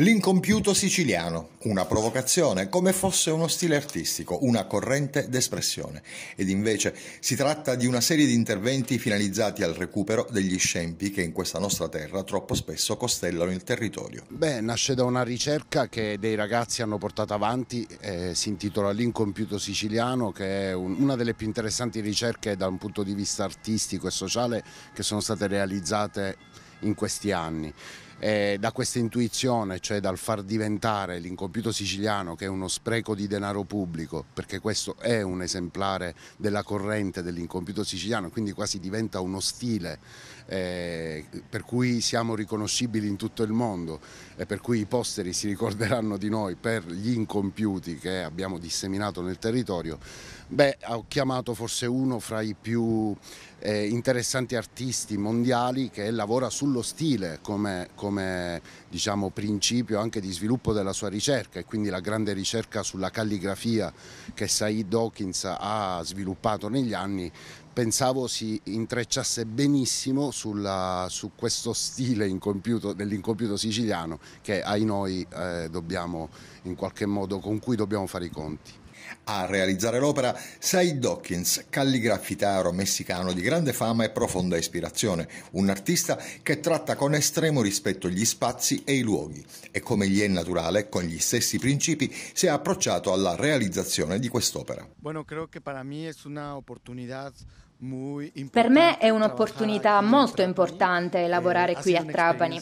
L'incompiuto siciliano, una provocazione, come fosse uno stile artistico, una corrente d'espressione. Ed invece si tratta di una serie di interventi finalizzati al recupero degli scempi che in questa nostra terra troppo spesso costellano il territorio. Beh, nasce da una ricerca che dei ragazzi hanno portato avanti, eh, si intitola L'incompiuto siciliano, che è un, una delle più interessanti ricerche da un punto di vista artistico e sociale che sono state realizzate in questi anni. E eh, da questa intuizione, cioè dal far diventare l'incompiuto siciliano che è uno spreco di denaro pubblico, perché questo è un esemplare della corrente dell'incompiuto siciliano, quindi quasi diventa uno stile eh, per cui siamo riconoscibili in tutto il mondo e per cui i posteri si ricorderanno di noi per gli incompiuti che abbiamo disseminato nel territorio, beh, ho chiamato forse uno fra i più eh, interessanti artisti mondiali che lavora sullo stile come, come come diciamo, principio anche di sviluppo della sua ricerca e quindi la grande ricerca sulla calligrafia che Said Hawkins ha sviluppato negli anni pensavo si intrecciasse benissimo sulla, su questo stile dell'incompiuto siciliano che ai noi eh, dobbiamo in qualche modo con cui dobbiamo fare i conti. A realizzare l'opera Said Dawkins, calligrafitaro messicano di grande fama e profonda ispirazione, un artista che tratta con estremo rispetto gli spazi e i luoghi e come gli è naturale, con gli stessi principi, si è approcciato alla realizzazione di quest'opera. Bueno, creo que para mí es una oportunidad per me è un'opportunità molto importante eh, lavorare qui a Trapani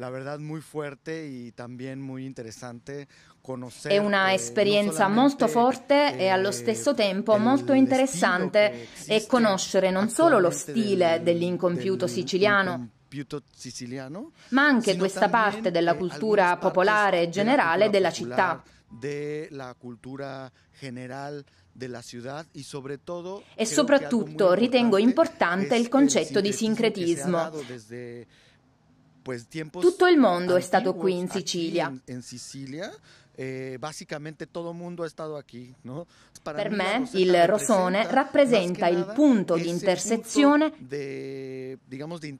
la verdad muy fuerte y también muy interesante conocer. È una eh, esperienza eh, molto forte eh, e allo stesso tempo molto interessante e conoscere non solo lo stile dell'incompiuto del siciliano, siciliano, ma anche questa parte della eh, cultura popolare e generale della città. Della cultura generale e soprattutto ritengo importante il concetto di sincretismo tutto il mondo è stato qui in Sicilia. In Sicilia eh, todo mundo ha stato qui. No? Per me il Rosone rappresenta il punto di intersezione de, digamos, de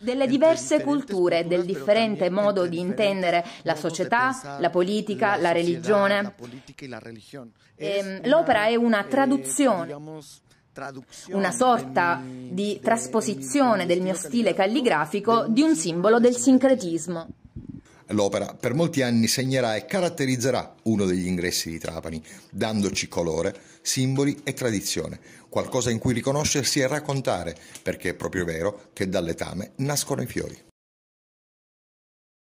delle diverse culture, del differente modo di intendere la società, la politica, la, religione. L'opera è una eh, traduzione. Eh, digamos, una sorta di trasposizione del mio stile calligrafico di un simbolo del sincretismo. L'opera per molti anni segnerà e caratterizzerà uno degli ingressi di Trapani, dandoci colore, simboli e tradizione, qualcosa in cui riconoscersi e raccontare, perché è proprio vero che dall'etame nascono i fiori.